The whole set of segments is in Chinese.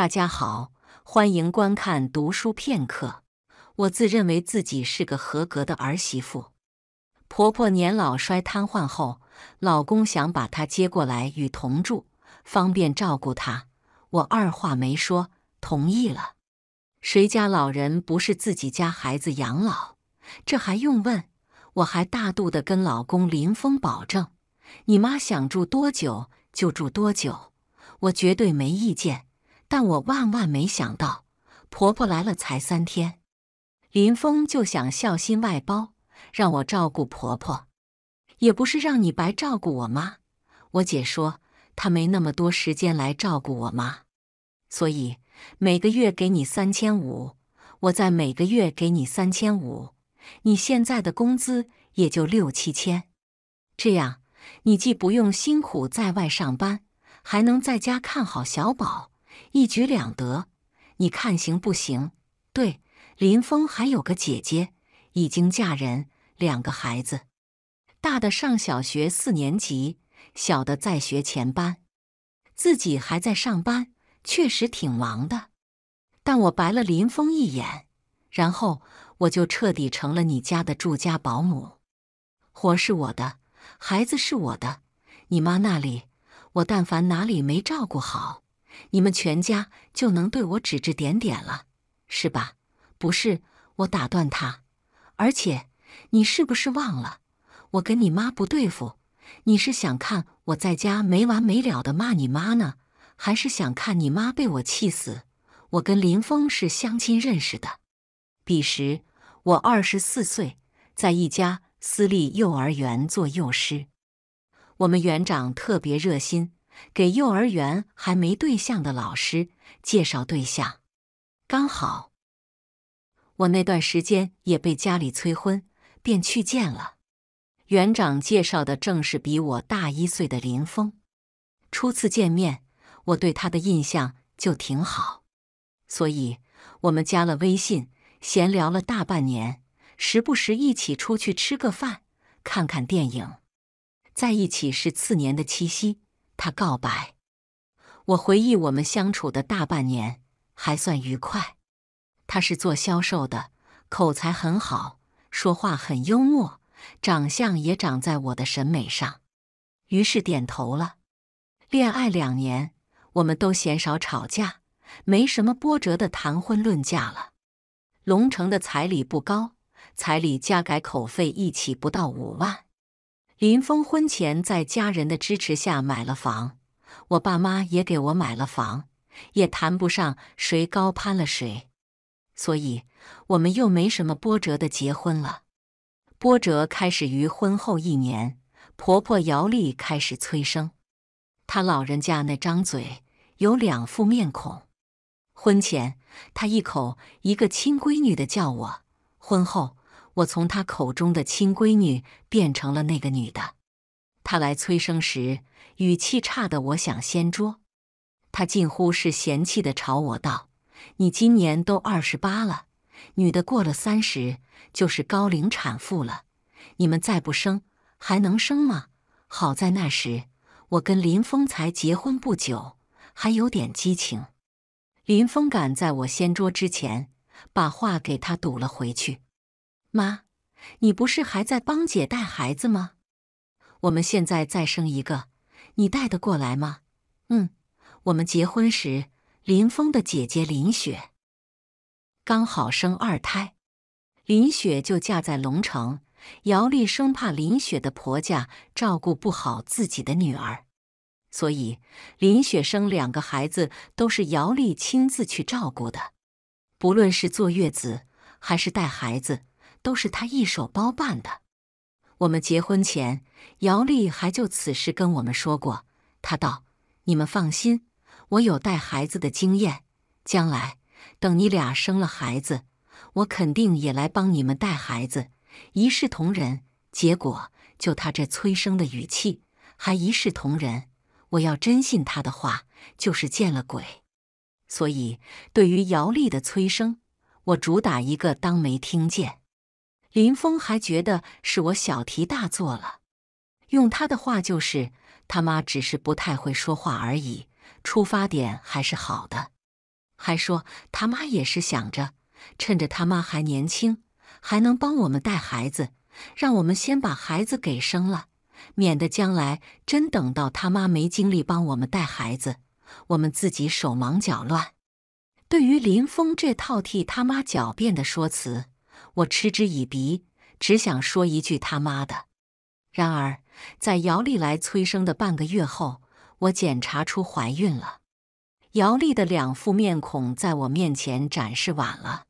大家好，欢迎观看《读书片刻》。我自认为自己是个合格的儿媳妇。婆婆年老摔瘫痪后，老公想把她接过来与同住，方便照顾她。我二话没说，同意了。谁家老人不是自己家孩子养老？这还用问？我还大度的跟老公林峰保证：“你妈想住多久就住多久，我绝对没意见。”但我万万没想到，婆婆来了才三天，林峰就想孝心外包，让我照顾婆婆。也不是让你白照顾我妈，我姐说她没那么多时间来照顾我妈，所以每个月给你三千五，我再每个月给你三千五，你现在的工资也就六七千。这样，你既不用辛苦在外上班，还能在家看好小宝。一举两得，你看行不行？对，林峰还有个姐姐，已经嫁人，两个孩子，大的上小学四年级，小的在学前班，自己还在上班，确实挺忙的。但我白了林峰一眼，然后我就彻底成了你家的住家保姆，活是我的，孩子是我的，你妈那里，我但凡哪里没照顾好。你们全家就能对我指指点点了，是吧？不是，我打断他。而且，你是不是忘了我跟你妈不对付？你是想看我在家没完没了的骂你妈呢，还是想看你妈被我气死？我跟林峰是相亲认识的，彼时我二十四岁，在一家私立幼儿园做幼师。我们园长特别热心。给幼儿园还没对象的老师介绍对象，刚好我那段时间也被家里催婚，便去见了园长介绍的正是比我大一岁的林峰。初次见面，我对他的印象就挺好，所以我们加了微信，闲聊了大半年，时不时一起出去吃个饭，看看电影。在一起是次年的七夕。他告白，我回忆我们相处的大半年还算愉快。他是做销售的，口才很好，说话很幽默，长相也长在我的审美上。于是点头了。恋爱两年，我们都嫌少吵架，没什么波折的谈婚论嫁了。龙城的彩礼不高，彩礼加改口费一起不到五万。林峰婚前在家人的支持下买了房，我爸妈也给我买了房，也谈不上谁高攀了谁，所以我们又没什么波折的结婚了。波折开始于婚后一年，婆婆姚丽开始催生。她老人家那张嘴有两副面孔，婚前她一口一个亲闺女的叫我，婚后。我从他口中的亲闺女变成了那个女的，他来催生时语气差的我想掀桌，他近乎是嫌弃的朝我道：“你今年都二十八了，女的过了三十就是高龄产妇了，你们再不生还能生吗？”好在那时我跟林峰才结婚不久，还有点激情，林峰赶在我掀桌之前把话给他堵了回去。妈，你不是还在帮姐带孩子吗？我们现在再生一个，你带得过来吗？嗯，我们结婚时，林峰的姐姐林雪刚好生二胎，林雪就嫁在龙城。姚丽生怕林雪的婆家照顾不好自己的女儿，所以林雪生两个孩子都是姚丽亲自去照顾的，不论是坐月子还是带孩子。都是他一手包办的。我们结婚前，姚丽还就此事跟我们说过。她道：“你们放心，我有带孩子的经验。将来等你俩生了孩子，我肯定也来帮你们带孩子，一视同仁。”结果就他这催生的语气，还一视同仁。我要真信他的话，就是见了鬼。所以，对于姚丽的催生，我主打一个当没听见。林峰还觉得是我小题大做了，用他的话就是他妈只是不太会说话而已，出发点还是好的。还说他妈也是想着，趁着他妈还年轻，还能帮我们带孩子，让我们先把孩子给生了，免得将来真等到他妈没精力帮我们带孩子，我们自己手忙脚乱。对于林峰这套替他妈狡辩的说辞。我嗤之以鼻，只想说一句他妈的！然而，在姚丽来催生的半个月后，我检查出怀孕了。姚丽的两副面孔在我面前展示晚了。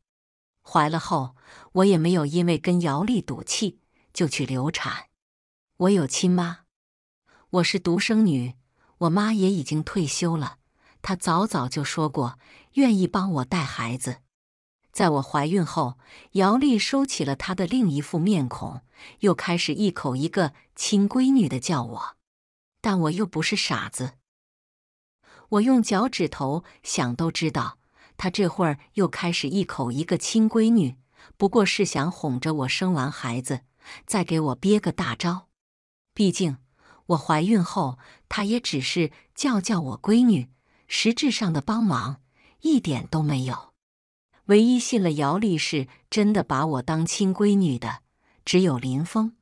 怀了后，我也没有因为跟姚丽赌气就去流产。我有亲妈，我是独生女，我妈也已经退休了。她早早就说过愿意帮我带孩子。在我怀孕后，姚丽收起了她的另一副面孔，又开始一口一个“亲闺女”的叫我。但我又不是傻子，我用脚趾头想都知道，她这会儿又开始一口一个“亲闺女”，不过是想哄着我生完孩子再给我憋个大招。毕竟我怀孕后，她也只是叫叫我闺女，实质上的帮忙一点都没有。唯一信了姚丽是真的把我当亲闺女的，只有林峰。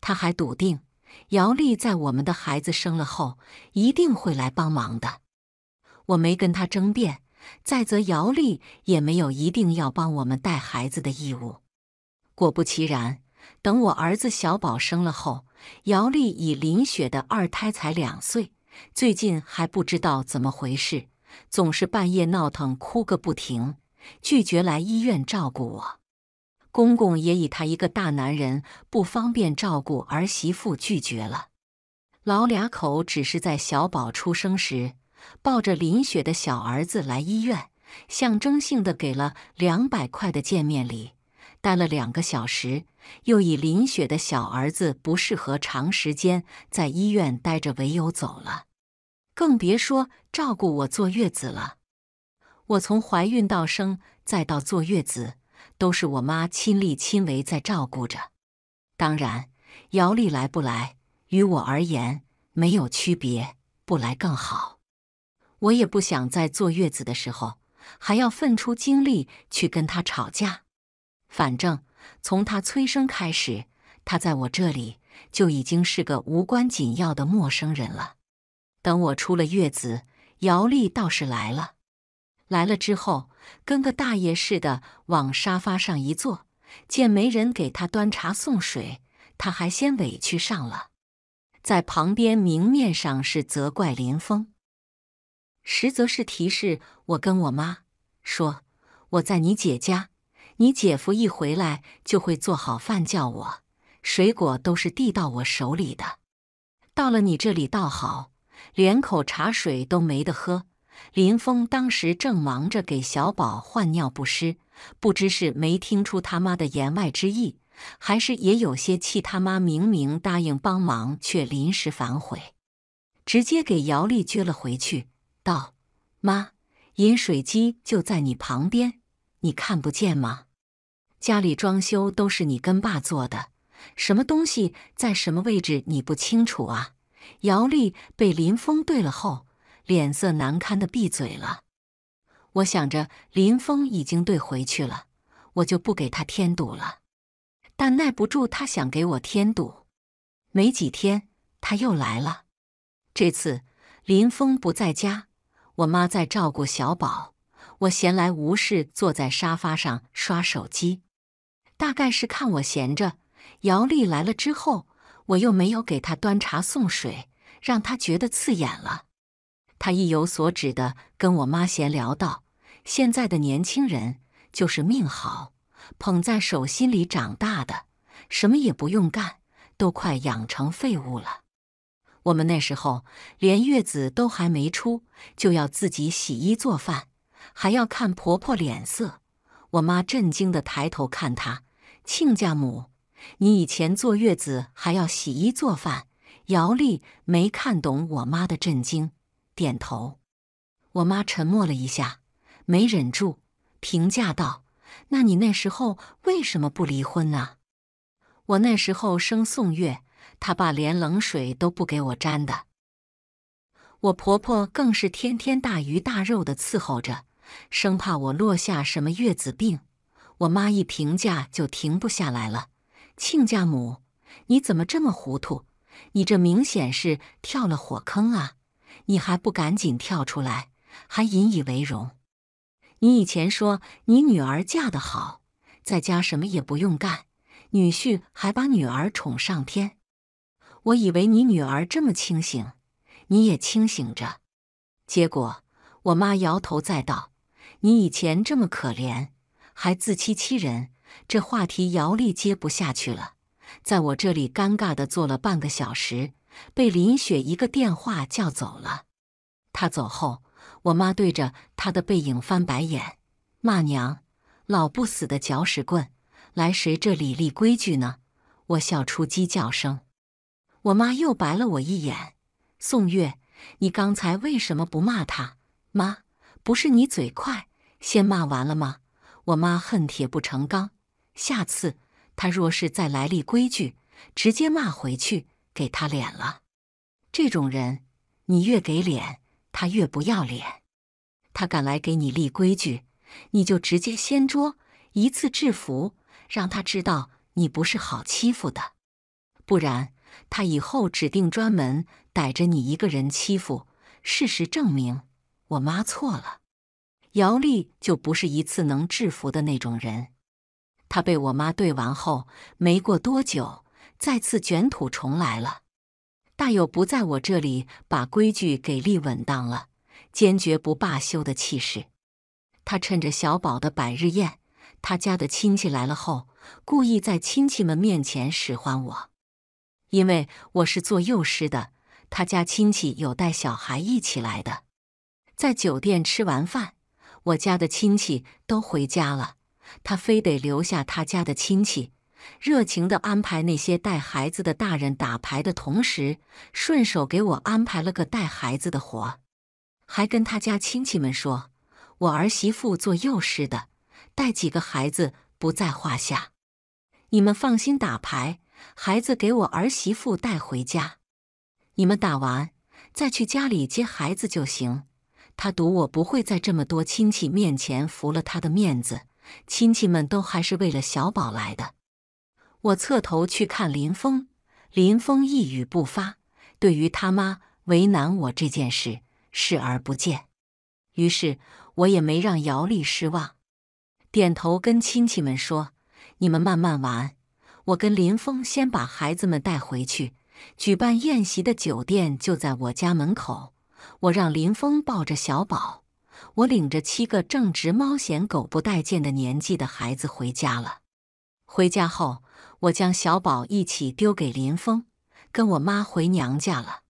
他还笃定姚丽在我们的孩子生了后一定会来帮忙的。我没跟他争辩，再则姚丽也没有一定要帮我们带孩子的义务。果不其然，等我儿子小宝生了后，姚丽以林雪的二胎才两岁，最近还不知道怎么回事，总是半夜闹腾，哭个不停。拒绝来医院照顾我，公公也以他一个大男人不方便照顾儿媳妇拒绝了。老俩口只是在小宝出生时抱着林雪的小儿子来医院，象征性的给了两百块的见面礼，待了两个小时，又以林雪的小儿子不适合长时间在医院待着为由走了，更别说照顾我坐月子了。我从怀孕到生，再到坐月子，都是我妈亲力亲为在照顾着。当然，姚丽来不来，于我而言没有区别，不来更好。我也不想在坐月子的时候还要分出精力去跟她吵架。反正从她催生开始，她在我这里就已经是个无关紧要的陌生人了。等我出了月子，姚丽倒是来了。来了之后，跟个大爷似的往沙发上一坐，见没人给他端茶送水，他还先委屈上了。在旁边明面上是责怪林峰，实则是提示我跟我妈说：“我在你姐家，你姐夫一回来就会做好饭叫我，水果都是递到我手里的。到了你这里倒好，连口茶水都没得喝。”林峰当时正忙着给小宝换尿不湿，不知是没听出他妈的言外之意，还是也有些气他妈明明答应帮忙，却临时反悔，直接给姚丽撅了回去，道：“妈，饮水机就在你旁边，你看不见吗？家里装修都是你跟爸做的，什么东西在什么位置你不清楚啊？”姚丽被林峰对了后。脸色难堪的闭嘴了。我想着林峰已经对回去了，我就不给他添堵了。但耐不住他想给我添堵。没几天他又来了。这次林峰不在家，我妈在照顾小宝。我闲来无事坐在沙发上刷手机。大概是看我闲着，姚丽来了之后，我又没有给她端茶送水，让她觉得刺眼了。他意有所指的跟我妈闲聊道：“现在的年轻人就是命好，捧在手心里长大的，什么也不用干，都快养成废物了。我们那时候连月子都还没出，就要自己洗衣做饭，还要看婆婆脸色。”我妈震惊的抬头看他：“亲家母，你以前坐月子还要洗衣做饭？”姚丽没看懂我妈的震惊。点头，我妈沉默了一下，没忍住评价道：“那你那时候为什么不离婚啊？”我那时候生宋月，他爸连冷水都不给我沾的，我婆婆更是天天大鱼大肉的伺候着，生怕我落下什么月子病。我妈一评价就停不下来了：“亲家母，你怎么这么糊涂？你这明显是跳了火坑啊！”你还不赶紧跳出来，还引以为荣？你以前说你女儿嫁得好，在家什么也不用干，女婿还把女儿宠上天。我以为你女儿这么清醒，你也清醒着。结果我妈摇头再道：“你以前这么可怜，还自欺欺人。”这话题姚丽接不下去了，在我这里尴尬的坐了半个小时。被林雪一个电话叫走了。他走后，我妈对着他的背影翻白眼，骂娘：“老不死的搅屎棍，来谁这里立规矩呢？”我笑出鸡叫声。我妈又白了我一眼：“宋月，你刚才为什么不骂他？”“妈，不是你嘴快，先骂完了吗？”我妈恨铁不成钢：“下次他若是再来立规矩，直接骂回去。”给他脸了，这种人你越给脸，他越不要脸。他敢来给你立规矩，你就直接掀桌，一次制服，让他知道你不是好欺负的。不然他以后指定专门逮着你一个人欺负。事实证明，我妈错了，姚丽就不是一次能制服的那种人。他被我妈对完后，没过多久。再次卷土重来了，大有不在我这里把规矩给立稳当了，坚决不罢休的气势。他趁着小宝的百日宴，他家的亲戚来了后，故意在亲戚们面前使唤我，因为我是做幼师的，他家亲戚有带小孩一起来的。在酒店吃完饭，我家的亲戚都回家了，他非得留下他家的亲戚。热情地安排那些带孩子的大人打牌的同时，顺手给我安排了个带孩子的活，还跟他家亲戚们说：“我儿媳妇做幼师的，带几个孩子不在话下。你们放心打牌，孩子给我儿媳妇带回家，你们打完再去家里接孩子就行。”他赌我不会在这么多亲戚面前服了他的面子，亲戚们都还是为了小宝来的。我侧头去看林峰，林峰一语不发，对于他妈为难我这件事视而不见。于是，我也没让姚丽失望，点头跟亲戚们说：“你们慢慢玩，我跟林峰先把孩子们带回去。”举办宴席的酒店就在我家门口，我让林峰抱着小宝，我领着七个正值猫嫌狗不待见的年纪的孩子回家了。回家后。我将小宝一起丢给林峰，跟我妈回娘家了。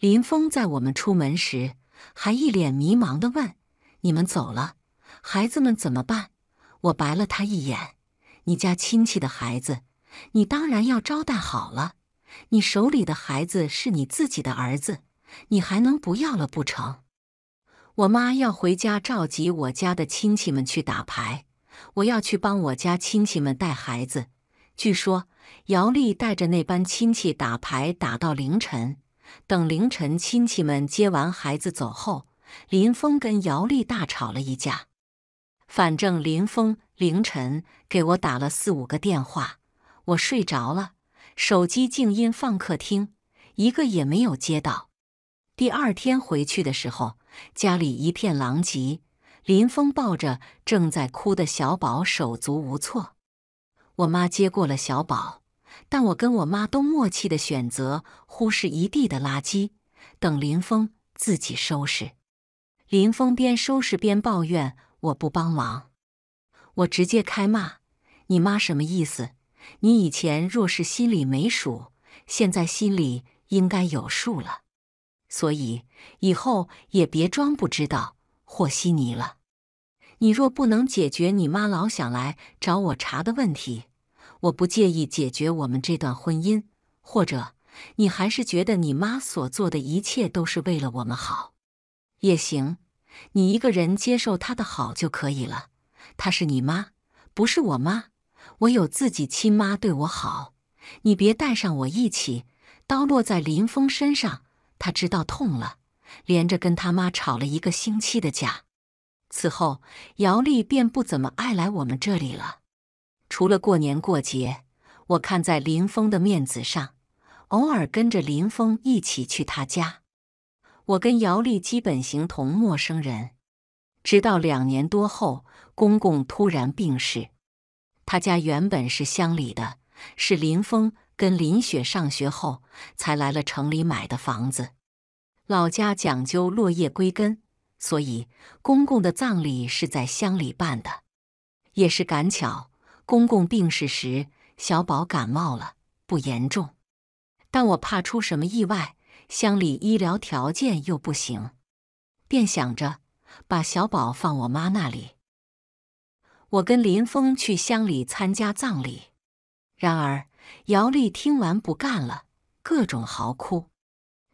林峰在我们出门时还一脸迷茫地问：“你们走了，孩子们怎么办？”我白了他一眼：“你家亲戚的孩子，你当然要招待好了。你手里的孩子是你自己的儿子，你还能不要了不成？”我妈要回家召集我家的亲戚们去打牌，我要去帮我家亲戚们带孩子。据说姚丽带着那班亲戚打牌打到凌晨，等凌晨亲戚们接完孩子走后，林峰跟姚丽大吵了一架。反正林峰凌晨给我打了四五个电话，我睡着了，手机静音放客厅，一个也没有接到。第二天回去的时候，家里一片狼藉，林峰抱着正在哭的小宝，手足无措。我妈接过了小宝，但我跟我妈都默契的选择忽视一地的垃圾，等林峰自己收拾。林峰边收拾边抱怨我不帮忙，我直接开骂：“你妈什么意思？你以前若是心里没数，现在心里应该有数了，所以以后也别装不知道，和稀泥了。”你若不能解决你妈老想来找我查的问题，我不介意解决我们这段婚姻，或者你还是觉得你妈所做的一切都是为了我们好，也行。你一个人接受她的好就可以了。她是你妈，不是我妈。我有自己亲妈对我好，你别带上我一起。刀落在林峰身上，他知道痛了，连着跟他妈吵了一个星期的架。此后，姚丽便不怎么爱来我们这里了。除了过年过节，我看在林峰的面子上，偶尔跟着林峰一起去他家。我跟姚丽基本形同陌生人。直到两年多后，公公突然病逝。他家原本是乡里的，是林峰跟林雪上学后才来了城里买的房子。老家讲究落叶归根。所以，公公的葬礼是在乡里办的，也是赶巧。公公病逝时，小宝感冒了，不严重，但我怕出什么意外，乡里医疗条件又不行，便想着把小宝放我妈那里。我跟林峰去乡里参加葬礼，然而姚丽听完不干了，各种嚎哭，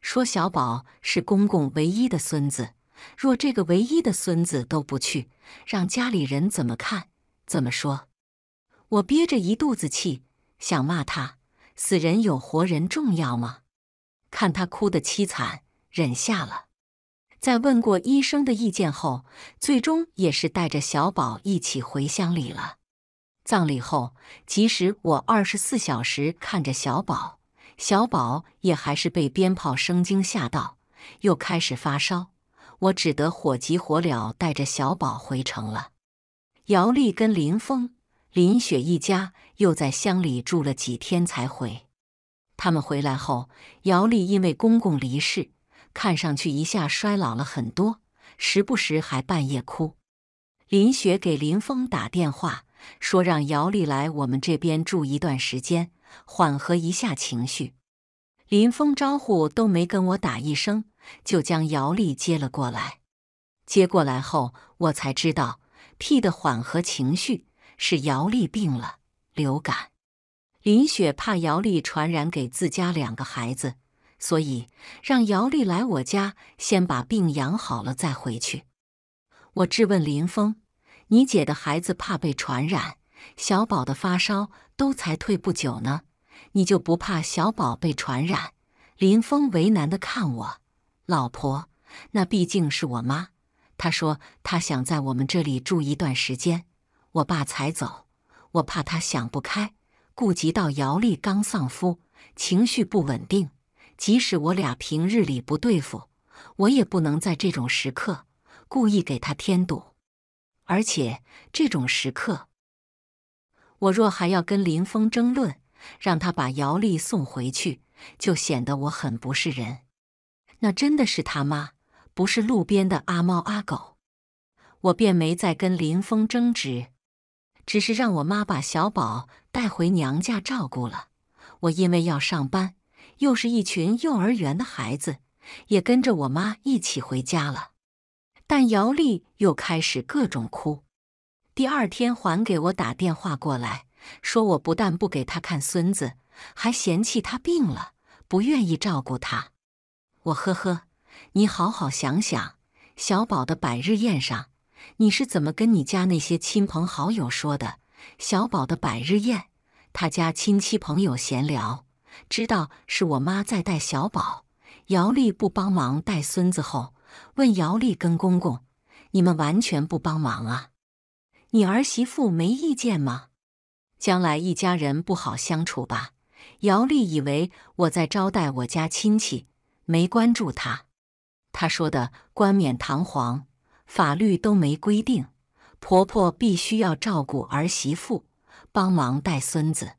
说小宝是公公唯一的孙子。若这个唯一的孙子都不去，让家里人怎么看怎么说？我憋着一肚子气，想骂他：死人有活人重要吗？看他哭得凄惨，忍下了。在问过医生的意见后，最终也是带着小宝一起回乡里了。葬礼后，即使我二十四小时看着小宝，小宝也还是被鞭炮声惊吓到，又开始发烧。我只得火急火燎带着小宝回城了。姚丽跟林峰、林雪一家又在乡里住了几天才回。他们回来后，姚丽因为公公离世，看上去一下衰老了很多，时不时还半夜哭。林雪给林峰打电话说，让姚丽来我们这边住一段时间，缓和一下情绪。林峰招呼都没跟我打一声，就将姚丽接了过来。接过来后，我才知道，屁的缓和情绪是姚丽病了，流感。林雪怕姚丽传染给自家两个孩子，所以让姚丽来我家，先把病养好了再回去。我质问林峰：“你姐的孩子怕被传染，小宝的发烧都才退不久呢。”你就不怕小宝被传染？林峰为难的看我，老婆，那毕竟是我妈。她说她想在我们这里住一段时间，我爸才走。我怕她想不开，顾及到姚丽刚丧夫，情绪不稳定。即使我俩平日里不对付，我也不能在这种时刻故意给她添堵。而且这种时刻，我若还要跟林峰争论。让他把姚丽送回去，就显得我很不是人。那真的是他妈，不是路边的阿猫阿狗。我便没再跟林峰争执，只是让我妈把小宝带回娘家照顾了。我因为要上班，又是一群幼儿园的孩子，也跟着我妈一起回家了。但姚丽又开始各种哭，第二天还给我打电话过来。说我不但不给他看孙子，还嫌弃他病了，不愿意照顾他。我呵呵，你好好想想，小宝的百日宴上，你是怎么跟你家那些亲朋好友说的？小宝的百日宴，他家亲戚朋友闲聊，知道是我妈在带小宝，姚丽不帮忙带孙子后，问姚丽跟公公，你们完全不帮忙啊？你儿媳妇没意见吗？将来一家人不好相处吧？姚丽以为我在招待我家亲戚，没关注他。他说的冠冕堂皇，法律都没规定婆婆必须要照顾儿媳妇，帮忙带孙子。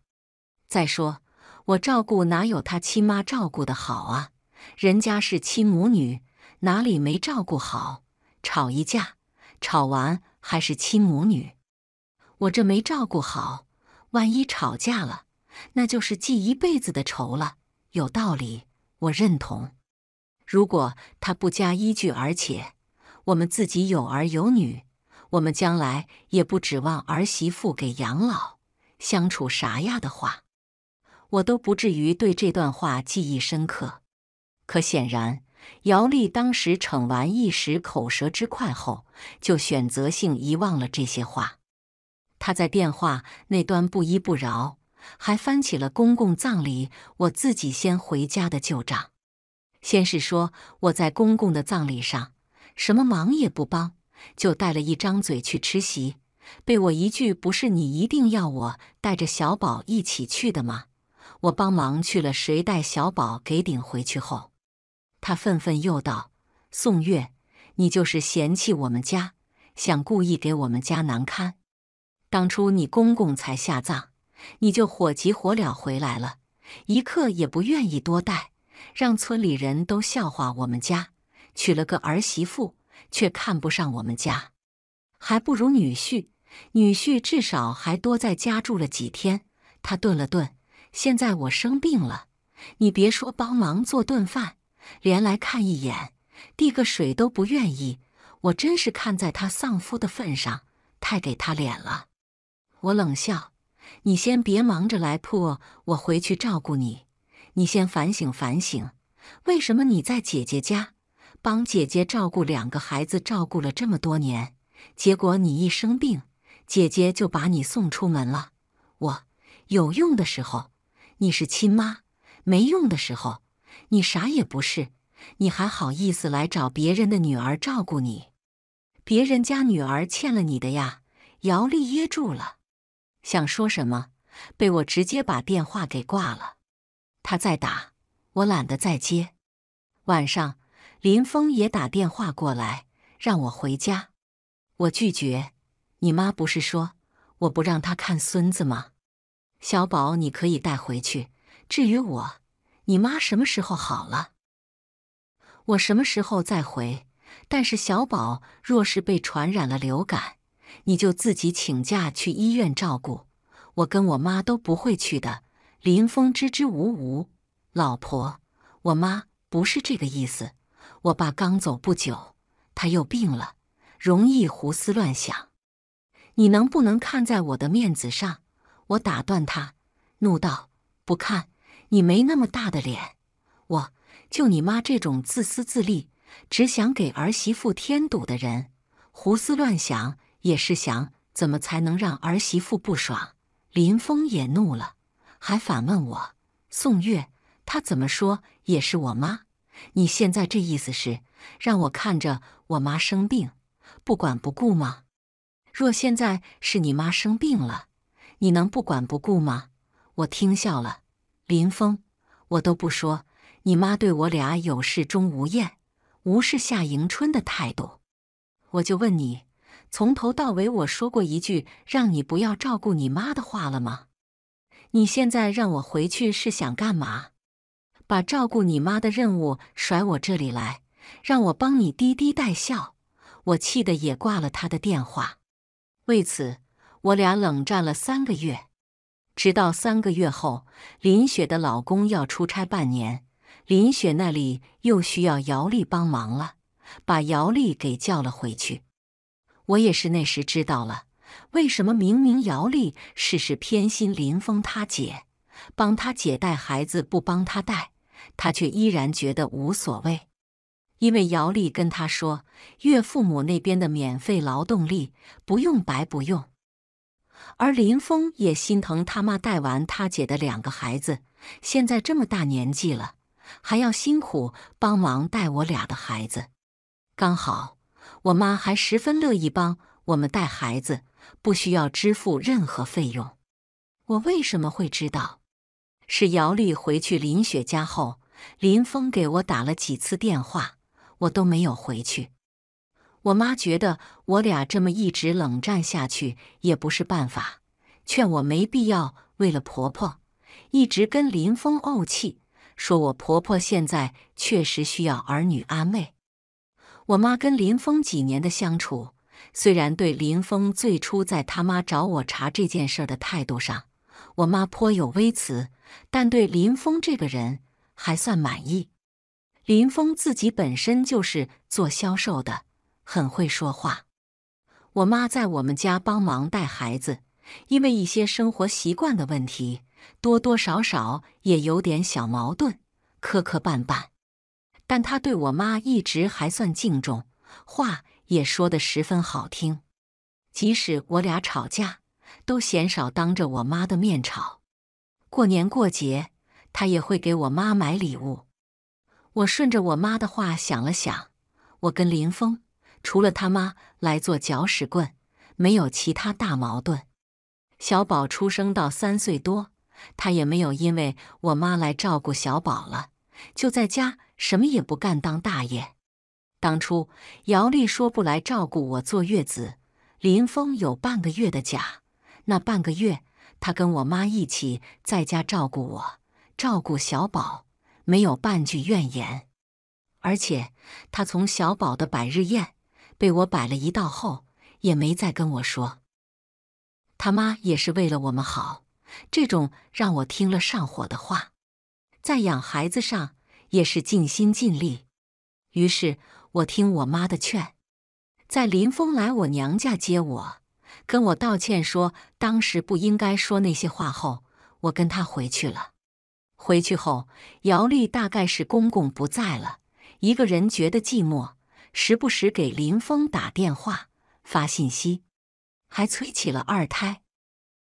再说我照顾哪有她亲妈照顾的好啊？人家是亲母女，哪里没照顾好？吵一架，吵完还是亲母女。我这没照顾好。万一吵架了，那就是记一辈子的仇了。有道理，我认同。如果他不加依据，而且我们自己有儿有女，我们将来也不指望儿媳妇给养老，相处啥样的话，我都不至于对这段话记忆深刻。可显然，姚丽当时逞完一时口舌之快后，就选择性遗忘了这些话。他在电话那端不依不饶，还翻起了公公葬礼我自己先回家的旧账。先是说我在公公的葬礼上什么忙也不帮，就带了一张嘴去吃席，被我一句不是你一定要我带着小宝一起去的吗？我帮忙去了，谁带小宝给顶回去后，他愤愤又道：“宋月，你就是嫌弃我们家，想故意给我们家难堪。”当初你公公才下葬，你就火急火燎回来了，一刻也不愿意多待，让村里人都笑话我们家，娶了个儿媳妇却看不上我们家，还不如女婿。女婿至少还多在家住了几天。他顿了顿，现在我生病了，你别说帮忙做顿饭，连来看一眼、递个水都不愿意。我真是看在他丧夫的份上，太给他脸了。我冷笑：“你先别忙着来破我，回去照顾你。你先反省反省，为什么你在姐姐家帮姐姐照顾两个孩子照顾了这么多年，结果你一生病，姐姐就把你送出门了？我有用的时候你是亲妈，没用的时候你啥也不是，你还好意思来找别人的女儿照顾你？别人家女儿欠了你的呀？”姚丽噎住了。想说什么，被我直接把电话给挂了。他再打，我懒得再接。晚上，林峰也打电话过来，让我回家。我拒绝。你妈不是说我不让他看孙子吗？小宝你可以带回去。至于我，你妈什么时候好了，我什么时候再回。但是小宝若是被传染了流感，你就自己请假去医院照顾，我跟我妈都不会去的。林峰支支吾吾：“老婆，我妈不是这个意思。我爸刚走不久，他又病了，容易胡思乱想。你能不能看在我的面子上？”我打断他，怒道：“不看，你没那么大的脸。我就你妈这种自私自利、只想给儿媳妇添堵的人，胡思乱想。”也是想怎么才能让儿媳妇不爽？林峰也怒了，还反问我：“宋月，她怎么说也是我妈，你现在这意思是让我看着我妈生病不管不顾吗？若现在是你妈生病了，你能不管不顾吗？”我听笑了，林峰，我都不说你妈对我俩有事钟无艳，无事夏迎春的态度，我就问你。从头到尾，我说过一句让你不要照顾你妈的话了吗？你现在让我回去是想干嘛？把照顾你妈的任务甩我这里来，让我帮你滴滴带笑？我气得也挂了他的电话。为此，我俩冷战了三个月，直到三个月后，林雪的老公要出差半年，林雪那里又需要姚丽帮忙了，把姚丽给叫了回去。我也是那时知道了，为什么明明姚丽事事偏心林峰他姐，帮他姐带孩子不帮他带，他却依然觉得无所谓。因为姚丽跟他说，岳父母那边的免费劳动力不用白不用。而林峰也心疼他妈带完他姐的两个孩子，现在这么大年纪了，还要辛苦帮忙带我俩的孩子，刚好。我妈还十分乐意帮我们带孩子，不需要支付任何费用。我为什么会知道？是姚丽回去林雪家后，林峰给我打了几次电话，我都没有回去。我妈觉得我俩这么一直冷战下去也不是办法，劝我没必要为了婆婆一直跟林峰怄气，说我婆婆现在确实需要儿女安慰。我妈跟林峰几年的相处，虽然对林峰最初在他妈找我查这件事的态度上，我妈颇有微词，但对林峰这个人还算满意。林峰自己本身就是做销售的，很会说话。我妈在我们家帮忙带孩子，因为一些生活习惯的问题，多多少少也有点小矛盾，磕磕绊绊。但他对我妈一直还算敬重，话也说得十分好听。即使我俩吵架，都嫌少当着我妈的面吵。过年过节，他也会给我妈买礼物。我顺着我妈的话想了想，我跟林峰除了他妈来做搅屎棍，没有其他大矛盾。小宝出生到三岁多，他也没有因为我妈来照顾小宝了，就在家。什么也不干，当大爷。当初姚丽说不来照顾我坐月子，林峰有半个月的假，那半个月他跟我妈一起在家照顾我，照顾小宝，没有半句怨言。而且他从小宝的百日宴被我摆了一道后，也没再跟我说。他妈也是为了我们好，这种让我听了上火的话，在养孩子上。也是尽心尽力，于是我听我妈的劝，在林峰来我娘家接我，跟我道歉说当时不应该说那些话后，我跟他回去了。回去后，姚丽大概是公公不在了，一个人觉得寂寞，时不时给林峰打电话发信息，还催起了二胎，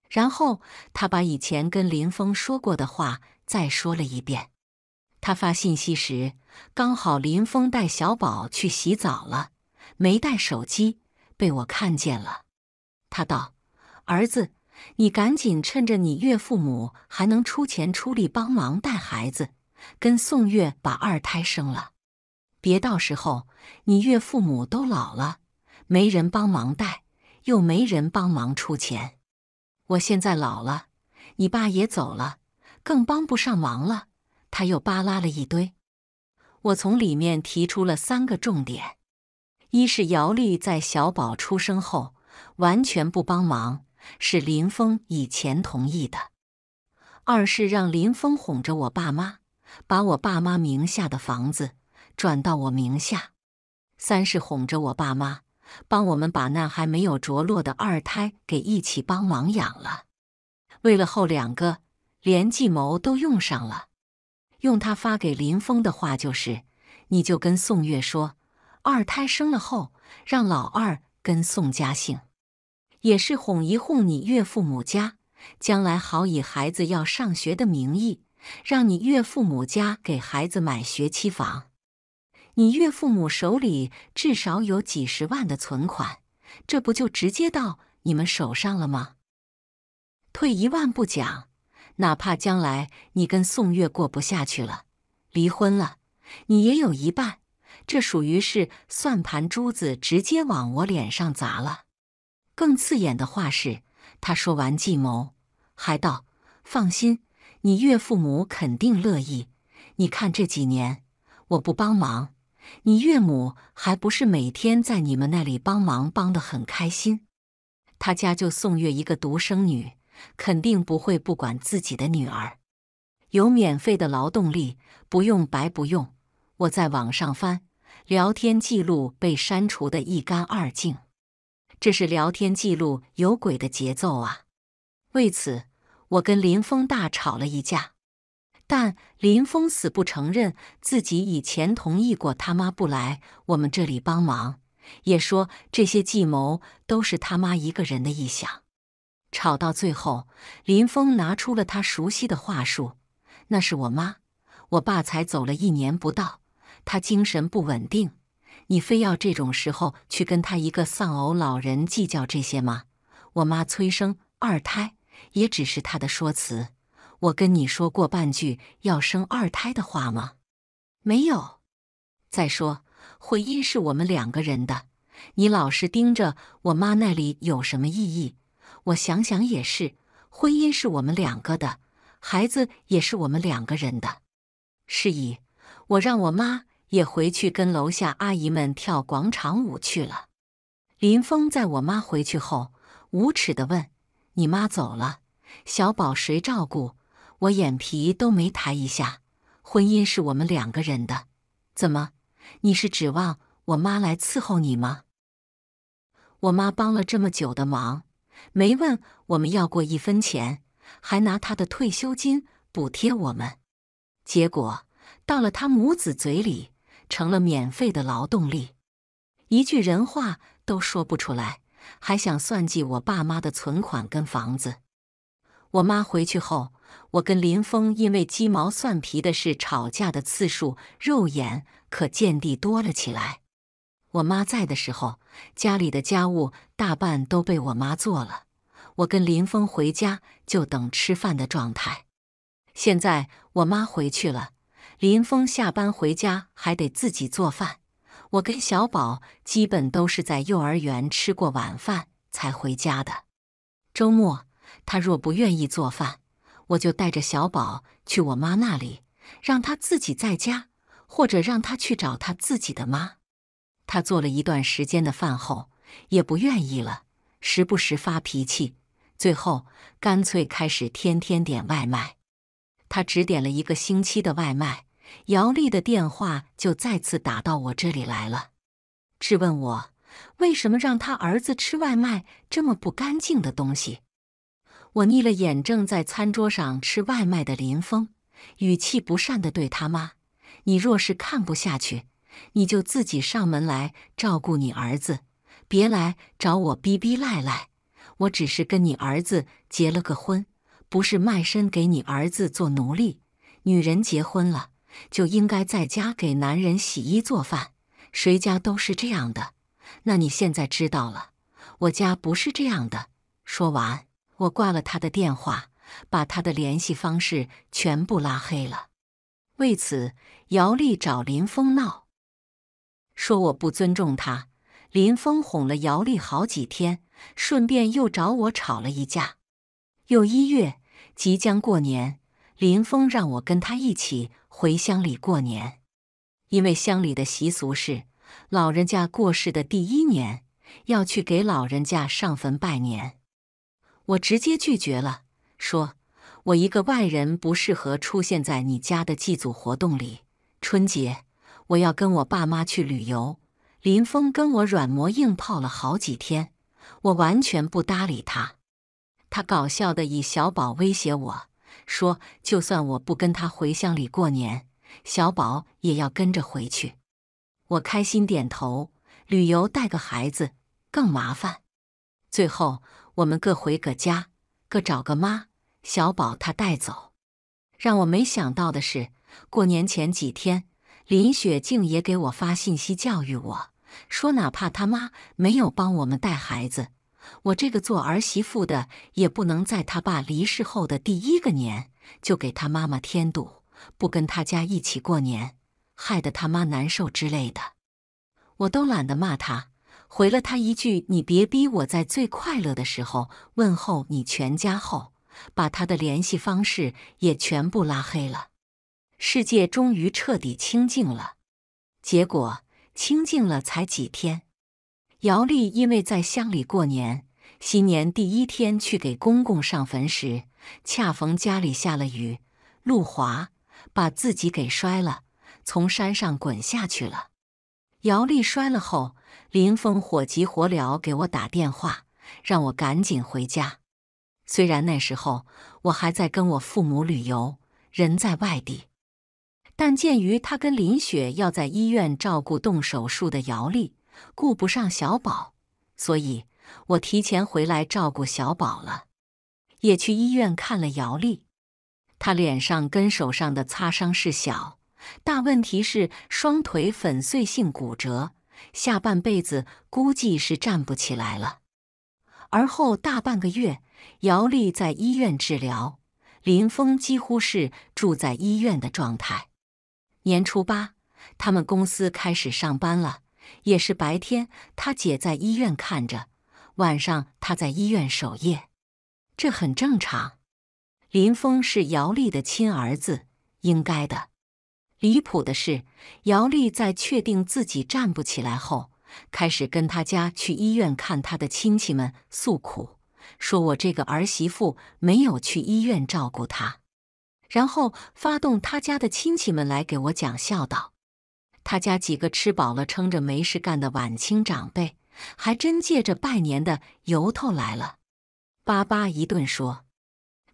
然后她把以前跟林峰说过的话再说了一遍。他发信息时，刚好林峰带小宝去洗澡了，没带手机，被我看见了。他道：“儿子，你赶紧趁着你岳父母还能出钱出力帮忙带孩子，跟宋月把二胎生了。别到时候你岳父母都老了，没人帮忙带，又没人帮忙出钱。我现在老了，你爸也走了，更帮不上忙了。”他又扒拉了一堆，我从里面提出了三个重点：一是姚丽在小宝出生后完全不帮忙，是林峰以前同意的；二是让林峰哄着我爸妈，把我爸妈名下的房子转到我名下；三是哄着我爸妈，帮我们把那还没有着落的二胎给一起帮忙养了。为了后两个，连计谋都用上了。用他发给林峰的话就是：“你就跟宋月说，二胎生了后，让老二跟宋家姓，也是哄一哄你岳父母家，将来好以孩子要上学的名义，让你岳父母家给孩子买学区房。你岳父母手里至少有几十万的存款，这不就直接到你们手上了吗？退一万步讲。”哪怕将来你跟宋月过不下去了，离婚了，你也有一半。这属于是算盘珠子直接往我脸上砸了。更刺眼的话是，他说完计谋，还道放心，你岳父母肯定乐意。你看这几年，我不帮忙，你岳母还不是每天在你们那里帮忙，帮得很开心。他家就宋月一个独生女。肯定不会不管自己的女儿，有免费的劳动力，不用白不用。我在网上翻，聊天记录被删除的一干二净，这是聊天记录有鬼的节奏啊！为此，我跟林峰大吵了一架，但林峰死不承认自己以前同意过他妈不来我们这里帮忙，也说这些计谋都是他妈一个人的臆想。吵到最后，林峰拿出了他熟悉的话术：“那是我妈，我爸才走了一年不到，他精神不稳定。你非要这种时候去跟他一个丧偶老人计较这些吗？我妈催生二胎也只是他的说辞。我跟你说过半句要生二胎的话吗？没有。再说，婚姻是我们两个人的，你老是盯着我妈那里有什么意义？”我想想也是，婚姻是我们两个的，孩子也是我们两个人的。是以，我让我妈也回去跟楼下阿姨们跳广场舞去了。林峰在我妈回去后，无耻的问：“你妈走了，小宝谁照顾？”我眼皮都没抬一下。婚姻是我们两个人的，怎么？你是指望我妈来伺候你吗？我妈帮了这么久的忙。没问我们要过一分钱，还拿他的退休金补贴我们。结果到了他母子嘴里，成了免费的劳动力，一句人话都说不出来，还想算计我爸妈的存款跟房子。我妈回去后，我跟林峰因为鸡毛蒜皮的事吵架的次数，肉眼可见地多了起来。我妈在的时候，家里的家务大半都被我妈做了。我跟林峰回家就等吃饭的状态。现在我妈回去了，林峰下班回家还得自己做饭。我跟小宝基本都是在幼儿园吃过晚饭才回家的。周末他若不愿意做饭，我就带着小宝去我妈那里，让他自己在家，或者让他去找他自己的妈。他做了一段时间的饭后，也不愿意了，时不时发脾气，最后干脆开始天天点外卖。他只点了一个星期的外卖，姚丽的电话就再次打到我这里来了，质问我为什么让他儿子吃外卖这么不干净的东西。我睨了眼正在餐桌上吃外卖的林峰，语气不善的对他妈：“你若是看不下去。”你就自己上门来照顾你儿子，别来找我逼逼赖赖。我只是跟你儿子结了个婚，不是卖身给你儿子做奴隶。女人结婚了就应该在家给男人洗衣做饭，谁家都是这样的。那你现在知道了，我家不是这样的。说完，我挂了他的电话，把他的联系方式全部拉黑了。为此，姚丽找林峰闹。说我不尊重他，林峰哄了姚丽好几天，顺便又找我吵了一架。又一月即将过年，林峰让我跟他一起回乡里过年，因为乡里的习俗是，老人家过世的第一年要去给老人家上坟拜年。我直接拒绝了，说我一个外人不适合出现在你家的祭祖活动里。春节。我要跟我爸妈去旅游。林峰跟我软磨硬泡了好几天，我完全不搭理他。他搞笑的以小宝威胁我说：“就算我不跟他回乡里过年，小宝也要跟着回去。”我开心点头。旅游带个孩子更麻烦。最后我们各回各家，各找个妈。小宝他带走。让我没想到的是，过年前几天。林雪静也给我发信息教育我说：“哪怕他妈没有帮我们带孩子，我这个做儿媳妇的也不能在他爸离世后的第一个年就给他妈妈添堵，不跟他家一起过年，害得他妈难受之类的。”我都懒得骂他，回了他一句：“你别逼我在最快乐的时候问候你全家。”后，把他的联系方式也全部拉黑了。世界终于彻底清静了，结果清静了才几天。姚丽因为在乡里过年，新年第一天去给公公上坟时，恰逢家里下了雨，路滑，把自己给摔了，从山上滚下去了。姚丽摔了后，林峰火急火燎给我打电话，让我赶紧回家。虽然那时候我还在跟我父母旅游，人在外地。但鉴于他跟林雪要在医院照顾动手术的姚丽，顾不上小宝，所以我提前回来照顾小宝了，也去医院看了姚丽。他脸上跟手上的擦伤是小，大问题是双腿粉碎性骨折，下半辈子估计是站不起来了。而后大半个月，姚丽在医院治疗，林峰几乎是住在医院的状态。年初八，他们公司开始上班了，也是白天。他姐在医院看着，晚上他在医院守夜，这很正常。林峰是姚丽的亲儿子，应该的。离谱的是，姚丽在确定自己站不起来后，开始跟他家去医院看他的亲戚们诉苦，说我这个儿媳妇没有去医院照顾他。然后发动他家的亲戚们来给我讲孝道，他家几个吃饱了撑着没事干的晚清长辈，还真借着拜年的由头来了，叭叭一顿说，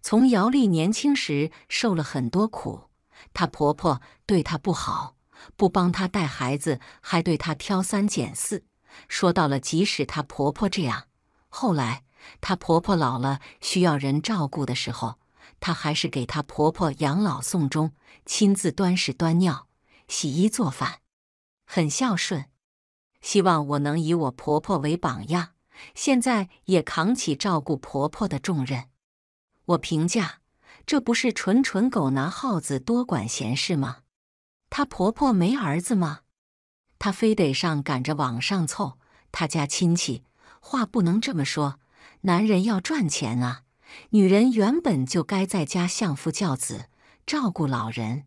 从姚丽年轻时受了很多苦，她婆婆对她不好，不帮她带孩子，还对她挑三拣四，说到了即使她婆婆这样，后来她婆婆老了需要人照顾的时候。她还是给她婆婆养老送终，亲自端屎端尿、洗衣做饭，很孝顺。希望我能以我婆婆为榜样，现在也扛起照顾婆婆的重任。我评价，这不是纯纯狗拿耗子多管闲事吗？她婆婆没儿子吗？她非得上赶着往上凑，她家亲戚话不能这么说，男人要赚钱啊。女人原本就该在家相夫教子，照顾老人。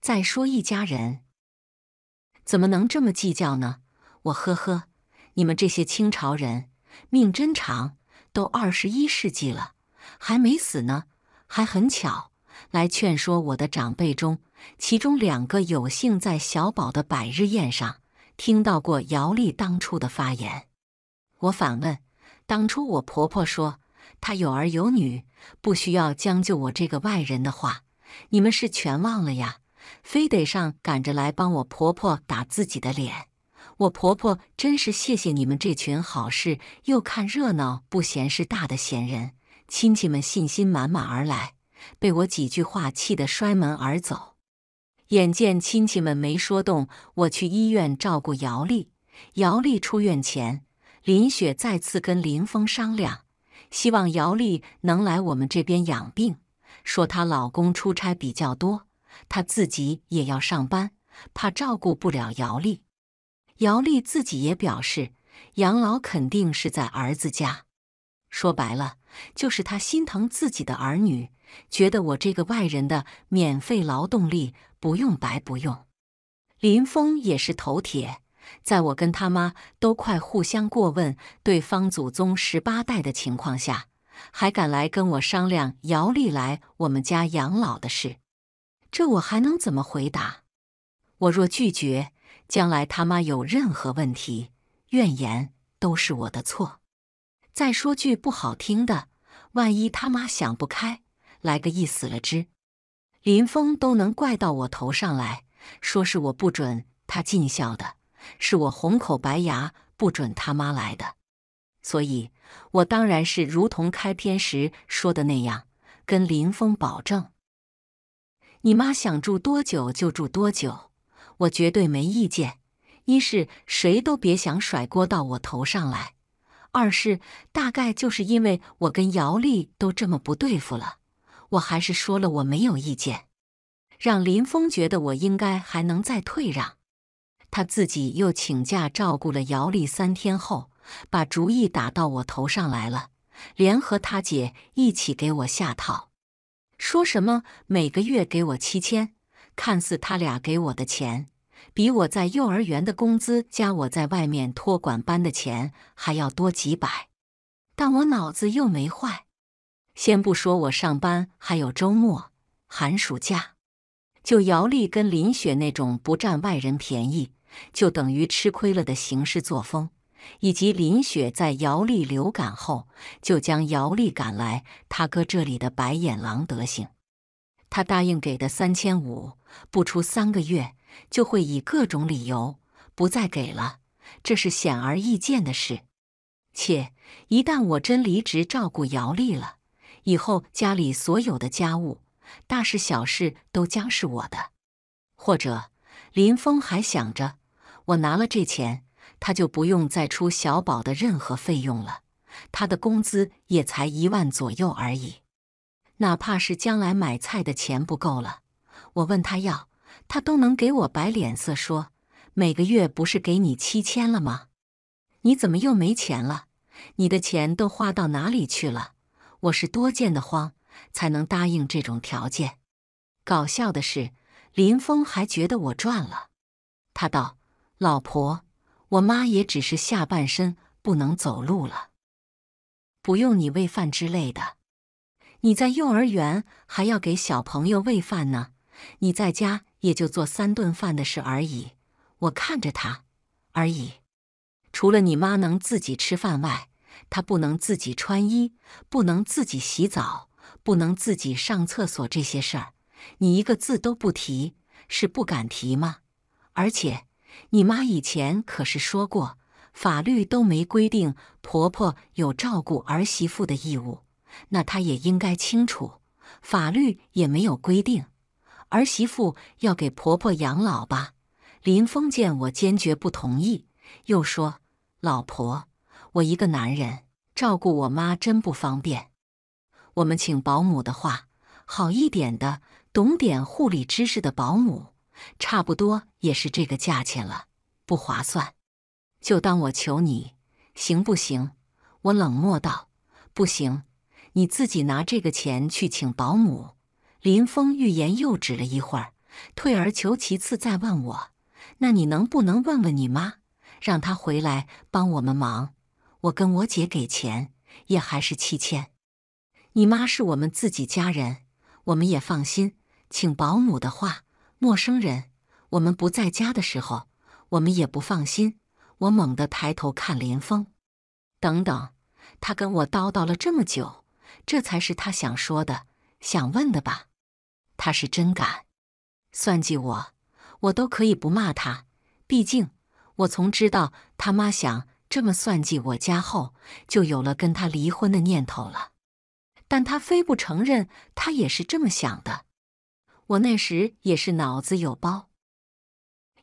再说一家人怎么能这么计较呢？我呵呵，你们这些清朝人命真长，都二十一世纪了还没死呢，还很巧。来劝说我的长辈中，其中两个有幸在小宝的百日宴上听到过姚丽当初的发言。我反问：当初我婆婆说。她有儿有女，不需要将就我这个外人的话，你们是全忘了呀？非得上赶着来帮我婆婆打自己的脸，我婆婆真是谢谢你们这群好事又看热闹不嫌事大的闲人。亲戚们信心满满而来，被我几句话气得摔门而走。眼见亲戚们没说动，我去医院照顾姚丽。姚丽出院前，林雪再次跟林峰商量。希望姚丽能来我们这边养病，说她老公出差比较多，她自己也要上班，怕照顾不了姚丽。姚丽自己也表示，养老肯定是在儿子家。说白了，就是她心疼自己的儿女，觉得我这个外人的免费劳动力不用白不用。林峰也是头铁。在我跟他妈都快互相过问对方祖宗十八代的情况下，还敢来跟我商量姚丽来我们家养老的事，这我还能怎么回答？我若拒绝，将来他妈有任何问题怨言，都是我的错。再说句不好听的，万一他妈想不开，来个一死了之，林峰都能怪到我头上来说是我不准他尽孝的。是我红口白牙不准他妈来的，所以我当然是如同开篇时说的那样，跟林峰保证：你妈想住多久就住多久，我绝对没意见。一是谁都别想甩锅到我头上来；二是大概就是因为我跟姚丽都这么不对付了，我还是说了我没有意见，让林峰觉得我应该还能再退让。他自己又请假照顾了姚丽三天后，把主意打到我头上来了，联合他姐一起给我下套，说什么每个月给我七千。看似他俩给我的钱，比我在幼儿园的工资加我在外面托管班的钱还要多几百，但我脑子又没坏。先不说我上班还有周末、寒暑假，就姚丽跟林雪那种不占外人便宜。就等于吃亏了的行事作风，以及林雪在姚丽流感后就将姚丽赶来他哥这里的白眼狼德行，他答应给的三千五，不出三个月就会以各种理由不再给了，这是显而易见的事。且一旦我真离职照顾姚丽了，以后家里所有的家务，大事小事都将是我的。或者林峰还想着。我拿了这钱，他就不用再出小宝的任何费用了。他的工资也才一万左右而已。哪怕是将来买菜的钱不够了，我问他要，他都能给我摆脸色说：“每个月不是给你七千了吗？你怎么又没钱了？你的钱都花到哪里去了？”我是多见得慌，才能答应这种条件。搞笑的是，林峰还觉得我赚了。他道。老婆，我妈也只是下半身不能走路了，不用你喂饭之类的。你在幼儿园还要给小朋友喂饭呢，你在家也就做三顿饭的事而已。我看着他，而已。除了你妈能自己吃饭外，她不能自己穿衣，不能自己洗澡，不能自己上厕所这些事儿，你一个字都不提，是不敢提吗？而且。你妈以前可是说过，法律都没规定婆婆有照顾儿媳妇的义务，那她也应该清楚，法律也没有规定儿媳妇要给婆婆养老吧？林峰见我坚决不同意，又说：“老婆，我一个男人照顾我妈真不方便，我们请保姆的话，好一点的懂点护理知识的保姆。”差不多也是这个价钱了，不划算，就当我求你，行不行？我冷漠道：“不行，你自己拿这个钱去请保姆。”林峰欲言又止了一会儿，退而求其次，再问我：“那你能不能问问你妈，让她回来帮我们忙？我跟我姐给钱，也还是七千。你妈是我们自己家人，我们也放心，请保姆的话。”陌生人，我们不在家的时候，我们也不放心。我猛地抬头看林峰，等等，他跟我叨叨了这么久，这才是他想说的、想问的吧？他是真敢算计我，我都可以不骂他。毕竟我从知道他妈想这么算计我家后，就有了跟他离婚的念头了。但他非不承认，他也是这么想的。我那时也是脑子有包，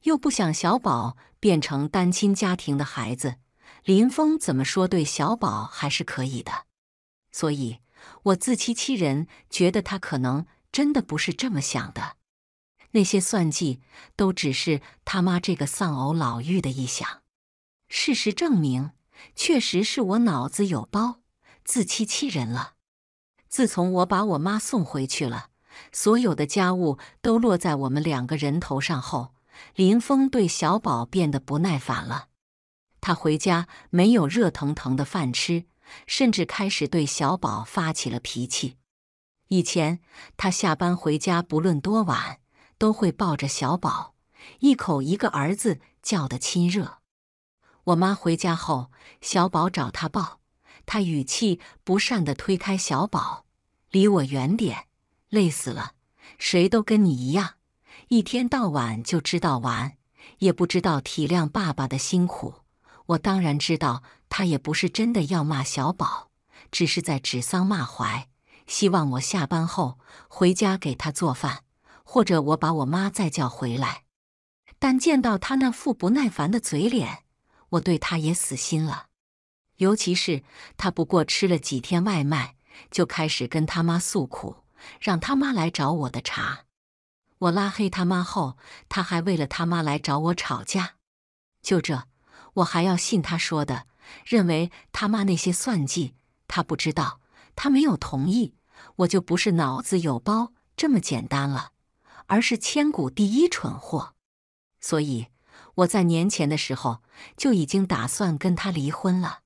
又不想小宝变成单亲家庭的孩子。林峰怎么说，对小宝还是可以的，所以我自欺欺人，觉得他可能真的不是这么想的。那些算计都只是他妈这个丧偶老妪的臆想。事实证明，确实是我脑子有包，自欺欺人了。自从我把我妈送回去了。所有的家务都落在我们两个人头上后，林峰对小宝变得不耐烦了。他回家没有热腾腾的饭吃，甚至开始对小宝发起了脾气。以前他下班回家，不论多晚，都会抱着小宝，一口一个儿子叫得亲热。我妈回家后，小宝找他抱，他语气不善地推开小宝：“离我远点。”累死了！谁都跟你一样，一天到晚就知道玩，也不知道体谅爸爸的辛苦。我当然知道，他也不是真的要骂小宝，只是在指桑骂槐，希望我下班后回家给他做饭，或者我把我妈再叫回来。但见到他那副不耐烦的嘴脸，我对他也死心了。尤其是他不过吃了几天外卖，就开始跟他妈诉苦。让他妈来找我的茬，我拉黑他妈后，他还为了他妈来找我吵架。就这，我还要信他说的，认为他妈那些算计他不知道，他没有同意，我就不是脑子有包这么简单了，而是千古第一蠢货。所以我在年前的时候就已经打算跟他离婚了，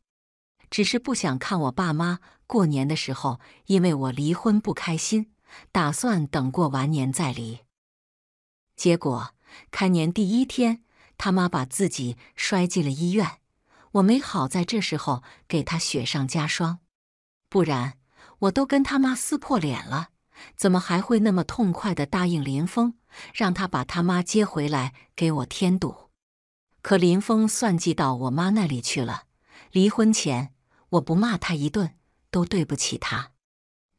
只是不想看我爸妈。过年的时候，因为我离婚不开心，打算等过完年再离。结果开年第一天，他妈把自己摔进了医院，我没好在这时候给他雪上加霜，不然我都跟他妈撕破脸了，怎么还会那么痛快的答应林峰，让他把他妈接回来给我添堵？可林峰算计到我妈那里去了，离婚前我不骂他一顿。都对不起他，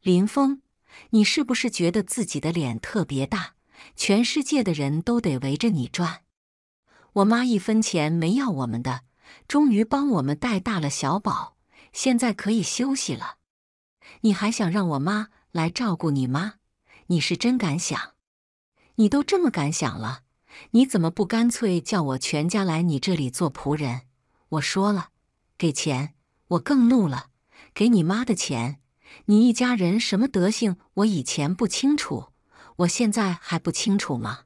林峰，你是不是觉得自己的脸特别大，全世界的人都得围着你转？我妈一分钱没要我们的，终于帮我们带大了小宝，现在可以休息了。你还想让我妈来照顾你妈？你是真敢想！你都这么敢想了，你怎么不干脆叫我全家来你这里做仆人？我说了，给钱，我更怒了。给你妈的钱，你一家人什么德行？我以前不清楚，我现在还不清楚吗？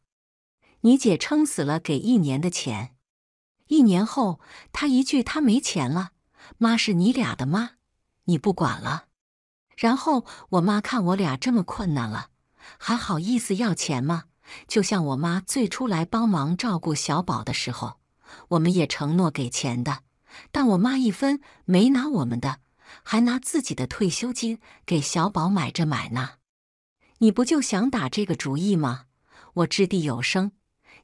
你姐撑死了给一年的钱，一年后她一句她没钱了，妈是你俩的妈，你不管了。然后我妈看我俩这么困难了，还好意思要钱吗？就像我妈最初来帮忙照顾小宝的时候，我们也承诺给钱的，但我妈一分没拿我们的。还拿自己的退休金给小宝买这买那，你不就想打这个主意吗？我掷地有声。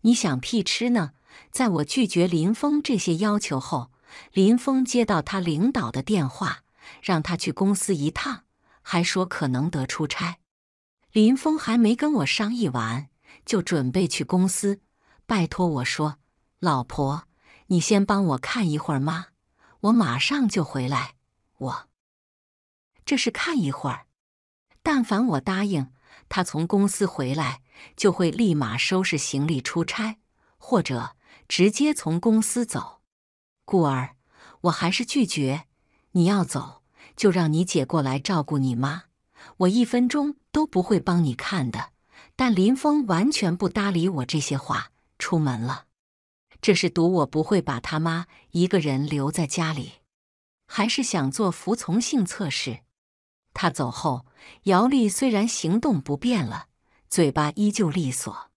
你想屁吃呢！在我拒绝林峰这些要求后，林峰接到他领导的电话，让他去公司一趟，还说可能得出差。林峰还没跟我商议完，就准备去公司，拜托我说：“老婆，你先帮我看一会儿妈，我马上就回来。”我这是看一会儿，但凡我答应他从公司回来，就会立马收拾行李出差，或者直接从公司走。故而，我还是拒绝。你要走，就让你姐过来照顾你妈，我一分钟都不会帮你看的。但林峰完全不搭理我这些话，出门了。这是赌我不会把他妈一个人留在家里。还是想做服从性测试。他走后，姚丽虽然行动不便了，嘴巴依旧利索。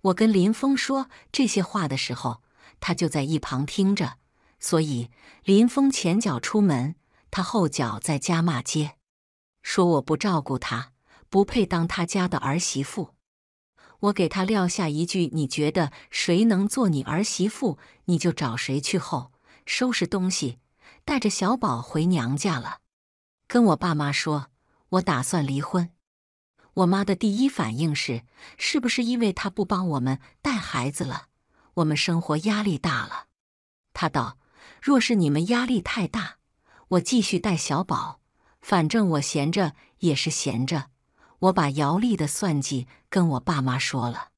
我跟林峰说这些话的时候，他就在一旁听着。所以林峰前脚出门，他后脚在家骂街，说我不照顾他，不配当他家的儿媳妇。我给他撂下一句：“你觉得谁能做你儿媳妇，你就找谁去。”后收拾东西。带着小宝回娘家了，跟我爸妈说，我打算离婚。我妈的第一反应是，是不是因为他不帮我们带孩子了，我们生活压力大了？他道：“若是你们压力太大，我继续带小宝，反正我闲着也是闲着。”我把姚丽的算计跟我爸妈说了，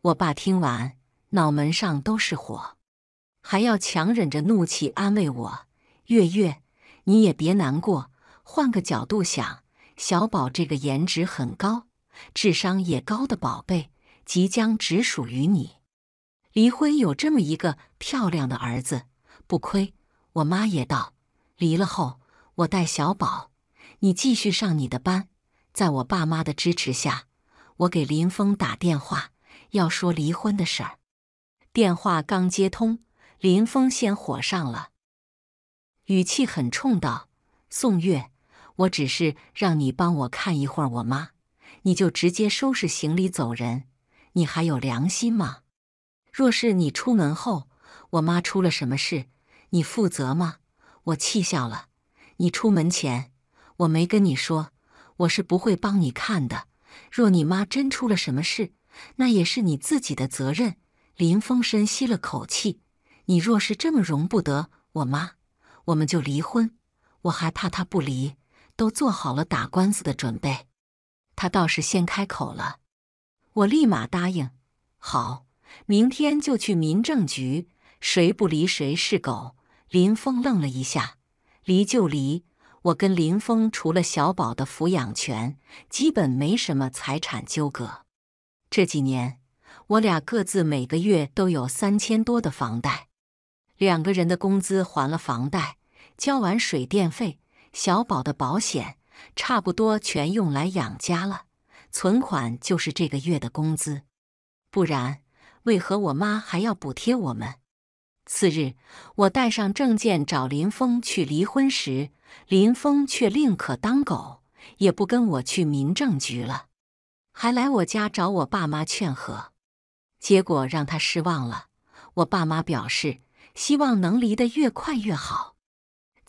我爸听完，脑门上都是火，还要强忍着怒气安慰我。月月，你也别难过，换个角度想，小宝这个颜值很高、智商也高的宝贝，即将只属于你。离婚有这么一个漂亮的儿子，不亏。我妈也道，离了后我带小宝，你继续上你的班。在我爸妈的支持下，我给林峰打电话，要说离婚的事儿。电话刚接通，林峰先火上了。语气很冲道：“宋月，我只是让你帮我看一会儿我妈，你就直接收拾行李走人，你还有良心吗？若是你出门后我妈出了什么事，你负责吗？”我气笑了。你出门前我没跟你说，我是不会帮你看的。若你妈真出了什么事，那也是你自己的责任。林峰深吸了口气，你若是这么容不得我妈。我们就离婚，我还怕他不离，都做好了打官司的准备。他倒是先开口了，我立马答应。好，明天就去民政局。谁不离谁是狗。林峰愣了一下，离就离。我跟林峰除了小宝的抚养权，基本没什么财产纠葛。这几年，我俩各自每个月都有三千多的房贷，两个人的工资还了房贷。交完水电费，小宝的保险差不多全用来养家了，存款就是这个月的工资。不然，为何我妈还要补贴我们？次日，我带上证件找林峰去离婚时，林峰却宁可当狗，也不跟我去民政局了，还来我家找我爸妈劝和。结果让他失望了，我爸妈表示希望能离得越快越好。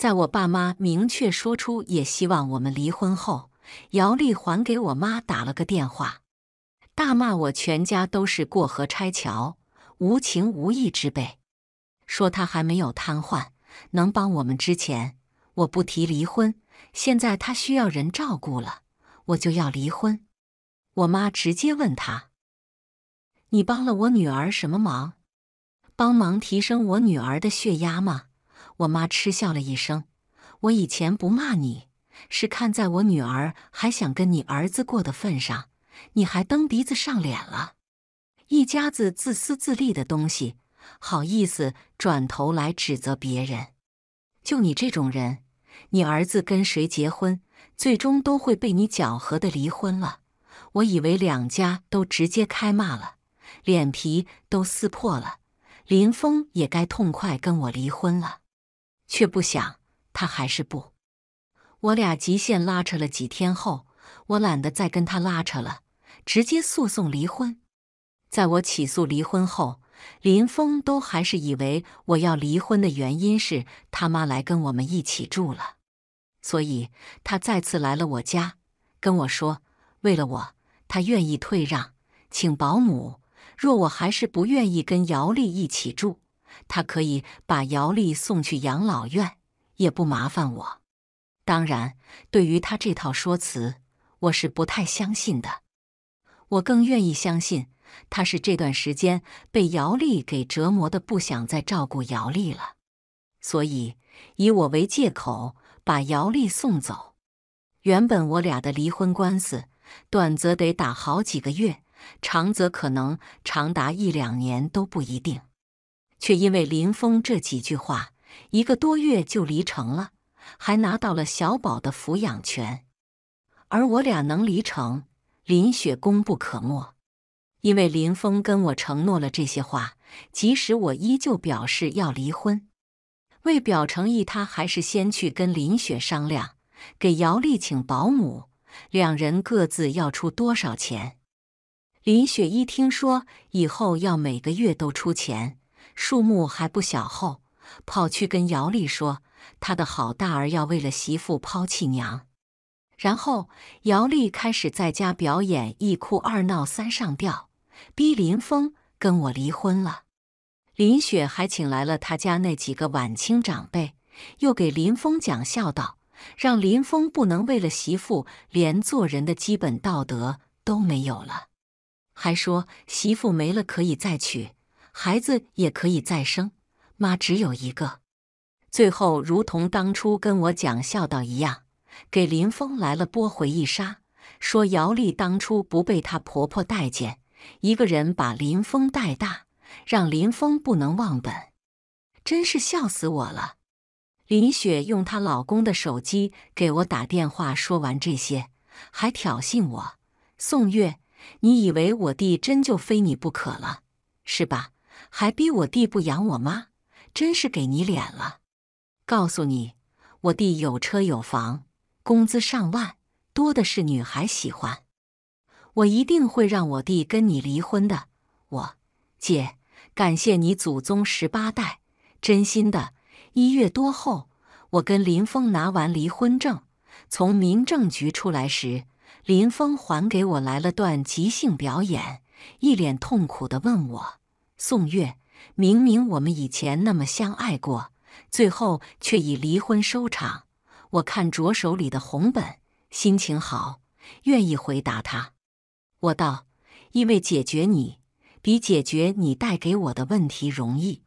在我爸妈明确说出也希望我们离婚后，姚丽还给我妈打了个电话，大骂我全家都是过河拆桥、无情无义之辈，说她还没有瘫痪，能帮我们之前我不提离婚，现在她需要人照顾了，我就要离婚。我妈直接问他：“你帮了我女儿什么忙？帮忙提升我女儿的血压吗？”我妈嗤笑了一声：“我以前不骂你，是看在我女儿还想跟你儿子过的份上，你还蹬鼻子上脸了！一家子自私自利的东西，好意思转头来指责别人？就你这种人，你儿子跟谁结婚，最终都会被你搅和的离婚了。我以为两家都直接开骂了，脸皮都撕破了，林峰也该痛快跟我离婚了。”却不想他还是不，我俩极限拉扯了几天后，我懒得再跟他拉扯了，直接诉讼离婚。在我起诉离婚后，林峰都还是以为我要离婚的原因是他妈来跟我们一起住了，所以他再次来了我家，跟我说为了我，他愿意退让，请保姆。若我还是不愿意跟姚丽一起住。他可以把姚丽送去养老院，也不麻烦我。当然，对于他这套说辞，我是不太相信的。我更愿意相信他是这段时间被姚丽给折磨的，不想再照顾姚丽了，所以以我为借口把姚丽送走。原本我俩的离婚官司，短则得打好几个月，长则可能长达一两年都不一定。却因为林峰这几句话，一个多月就离成了，还拿到了小宝的抚养权。而我俩能离成，林雪功不可没。因为林峰跟我承诺了这些话，即使我依旧表示要离婚，为表诚意，他还是先去跟林雪商量，给姚丽请保姆，两人各自要出多少钱。林雪一听说以后要每个月都出钱。数目还不小，后跑去跟姚丽说，他的好大儿要为了媳妇抛弃娘。然后姚丽开始在家表演一哭二闹三上吊，逼林峰跟我离婚了。林雪还请来了他家那几个晚清长辈，又给林峰讲孝道，让林峰不能为了媳妇连做人的基本道德都没有了，还说媳妇没了可以再娶。孩子也可以再生，妈只有一个。最后，如同当初跟我讲孝道一样，给林峰来了波回忆杀，说姚丽当初不被她婆婆待见，一个人把林峰带大，让林峰不能忘本，真是笑死我了。林雪用她老公的手机给我打电话，说完这些，还挑衅我：“宋月，你以为我弟真就非你不可了，是吧？”还逼我弟不养我妈，真是给你脸了！告诉你，我弟有车有房，工资上万，多的是女孩喜欢。我一定会让我弟跟你离婚的。我姐，感谢你祖宗十八代，真心的。一月多后，我跟林峰拿完离婚证，从民政局出来时，林峰还给我来了段即兴表演，一脸痛苦的问我。宋月，明明我们以前那么相爱过，最后却以离婚收场。我看着手里的红本，心情好，愿意回答他。我道：因为解决你，比解决你带给我的问题容易。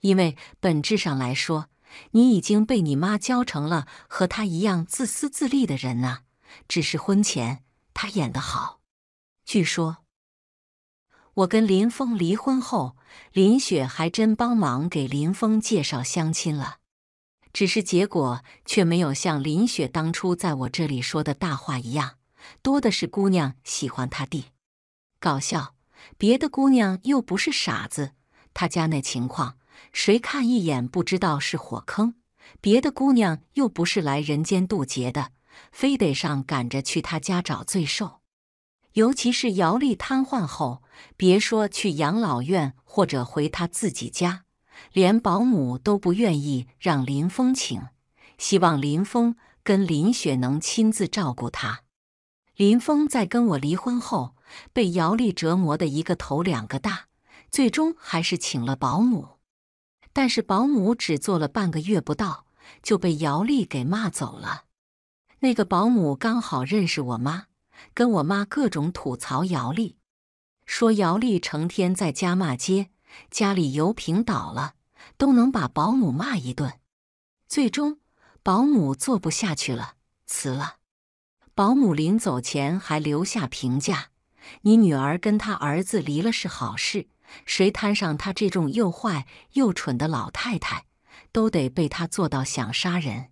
因为本质上来说，你已经被你妈教成了和她一样自私自利的人呐。只是婚前他演得好。据说。我跟林峰离婚后，林雪还真帮忙给林峰介绍相亲了，只是结果却没有像林雪当初在我这里说的大话一样，多的是姑娘喜欢他弟。搞笑，别的姑娘又不是傻子，他家那情况，谁看一眼不知道是火坑？别的姑娘又不是来人间渡劫的，非得上赶着去他家找罪受？尤其是姚丽瘫痪后，别说去养老院或者回他自己家，连保姆都不愿意让林峰请，希望林峰跟林雪能亲自照顾他。林峰在跟我离婚后，被姚丽折磨的一个头两个大，最终还是请了保姆，但是保姆只做了半个月不到，就被姚丽给骂走了。那个保姆刚好认识我妈。跟我妈各种吐槽姚丽，说姚丽成天在家骂街，家里油瓶倒了都能把保姆骂一顿。最终，保姆做不下去了，辞了。保姆临走前还留下评价：“你女儿跟她儿子离了是好事，谁摊上她这种又坏又蠢的老太太，都得被她做到想杀人。”